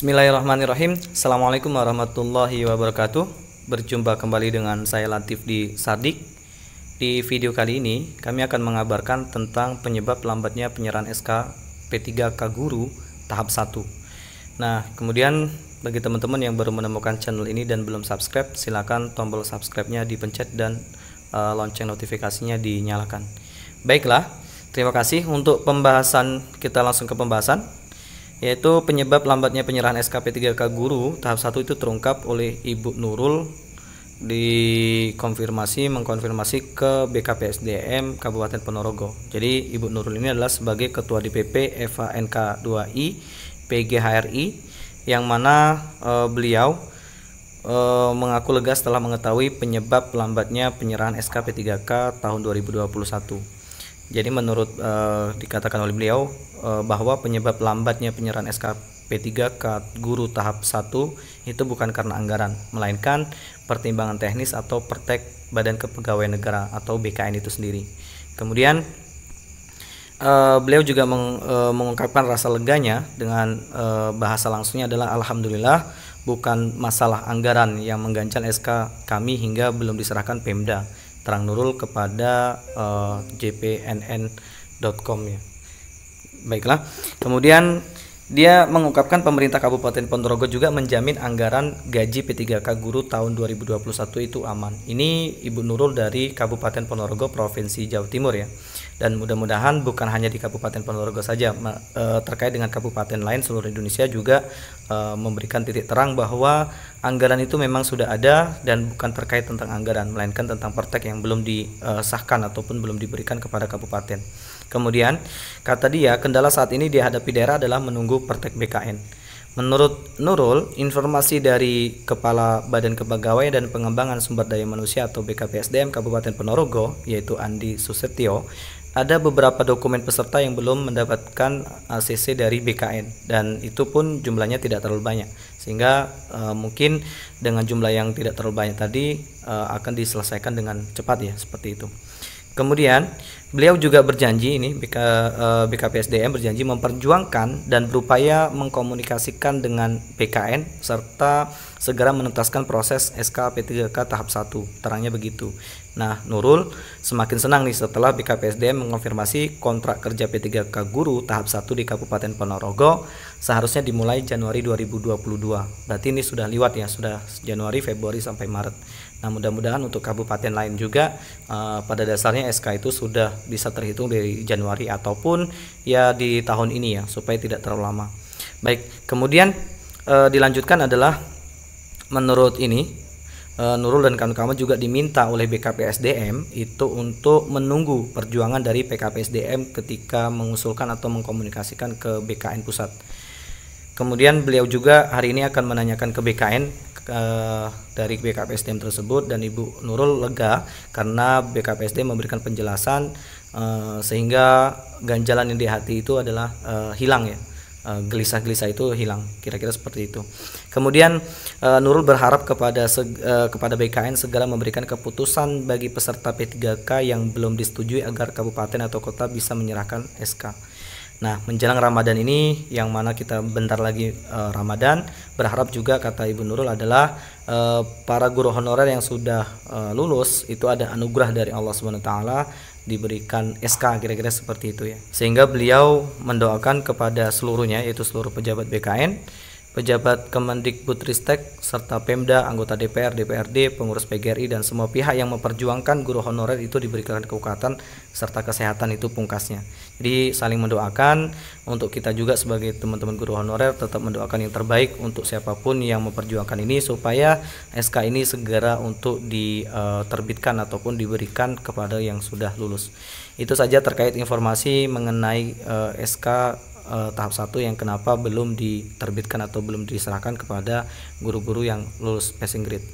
Bismillahirrahmanirrahim Assalamualaikum warahmatullahi wabarakatuh Berjumpa kembali dengan saya Latif di Sadik Di video kali ini kami akan mengabarkan tentang penyebab lambatnya penyerahan SK P3K Guru tahap 1 Nah kemudian bagi teman-teman yang baru menemukan channel ini dan belum subscribe Silahkan tombol subscribe-nya dipencet dan uh, lonceng notifikasinya dinyalakan Baiklah Terima kasih untuk pembahasan kita langsung ke pembahasan yaitu penyebab lambatnya penyerahan SKP 3K guru tahap 1 itu terungkap oleh Ibu Nurul dikonfirmasi mengkonfirmasi ke BKPSDM Kabupaten Ponorogo. Jadi Ibu Nurul ini adalah sebagai ketua DPP FANK 2I PGHRI yang mana e, beliau e, mengaku lega setelah mengetahui penyebab lambatnya penyerahan SKP 3K tahun 2021. Jadi menurut uh, dikatakan oleh beliau uh, bahwa penyebab lambatnya penyerahan SKP3 ke guru tahap 1 itu bukan karena anggaran, melainkan pertimbangan teknis atau pertek Badan Kepegawaian Negara atau BKN itu sendiri. Kemudian Uh, beliau juga meng, uh, mengungkapkan rasa leganya dengan uh, bahasa langsungnya adalah alhamdulillah bukan masalah anggaran yang mengganjal SK kami hingga belum diserahkan Pemda Terang Nurul kepada uh, eh, jpnn.com ya. Baiklah. Kemudian dia mengungkapkan pemerintah Kabupaten Ponorogo juga menjamin anggaran gaji P3K guru tahun 2021 itu aman. Ini Ibu Nurul dari Kabupaten Ponorogo Provinsi Jawa Timur ya. Dan mudah-mudahan bukan hanya di Kabupaten Ponorogo saja eh, terkait dengan kabupaten lain seluruh Indonesia juga eh, memberikan titik terang bahwa anggaran itu memang sudah ada dan bukan terkait tentang anggaran melainkan tentang pertek yang belum disahkan ataupun belum diberikan kepada kabupaten. Kemudian kata dia kendala saat ini dihadapi daerah adalah menunggu pertek BKN. Menurut Nurul, informasi dari Kepala Badan Kepegawaian dan Pengembangan Sumber Daya Manusia atau BKPSDM Kabupaten Ponorogo, yaitu Andi Susetio, ada beberapa dokumen peserta yang belum mendapatkan ACC eh, dari BKN dan itu pun jumlahnya tidak terlalu banyak sehingga uh, mungkin dengan jumlah yang tidak terlalu banyak tadi uh, akan diselesaikan dengan cepat ya seperti itu. Kemudian beliau juga berjanji ini BK, uh, BKPSDM berjanji memperjuangkan dan berupaya mengkomunikasikan dengan BKN serta segera menuntaskan proses SK P3K tahap 1 terangnya begitu Nah, Nurul semakin senang nih setelah BKPSDM mengonfirmasi kontrak kerja P3K guru tahap 1 di Kabupaten Ponorogo seharusnya dimulai Januari 2022. Berarti ini sudah lewat ya, sudah Januari, Februari sampai Maret. Nah, mudah-mudahan untuk kabupaten lain juga uh, pada dasarnya SK itu sudah bisa terhitung dari Januari ataupun ya di tahun ini ya supaya tidak terlalu lama. Baik, kemudian uh, dilanjutkan adalah menurut ini Eh, Nurul dan kawan-kawan juga diminta oleh BKPSDM itu untuk menunggu perjuangan dari PKPSDM ketika mengusulkan atau mengkomunikasikan ke BKN pusat. Kemudian beliau juga hari ini akan menanyakan ke BKN eh, dari BKPSDM tersebut dan Ibu Nurul lega karena BKPSDM memberikan penjelasan eh, sehingga ganjalan yang di hati itu adalah eh, hilang ya Eh, gelisah-gelisah itu hilang kira-kira seperti itu kemudian uh, Nurul berharap kepada uh, kepada BKN segera memberikan keputusan bagi peserta P3K yang belum disetujui agar kabupaten atau kota bisa menyerahkan SK Nah, menjelang Ramadan ini yang mana kita bentar lagi uh, Ramadan, berharap juga kata Ibu Nurul adalah uh, para guru honorer yang sudah uh, lulus itu ada anugerah dari Allah Subhanahu wa taala diberikan SK kira-kira seperti itu ya. Sehingga beliau mendoakan kepada seluruhnya yaitu seluruh pejabat BKN pejabat Kemendikbudristek serta Pemda, anggota DPR, DPRD, pengurus PGRI dan semua pihak yang memperjuangkan guru honorer itu diberikan kekuatan serta kesehatan itu pungkasnya. Jadi saling mendoakan untuk kita juga sebagai teman-teman guru honorer tetap mendoakan yang terbaik untuk siapapun yang memperjuangkan ini supaya SK ini segera untuk diterbitkan eh, ataupun diberikan kepada yang sudah lulus. Itu saja terkait informasi mengenai eh, SK uh, tahap satu yang kenapa belum diterbitkan atau belum diserahkan kepada guru-guru yang lulus passing grade.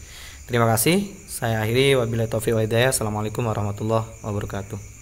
Terima kasih. Saya akhiri wabillahi taufiq hidayah. Assalamualaikum warahmatullahi wabarakatuh.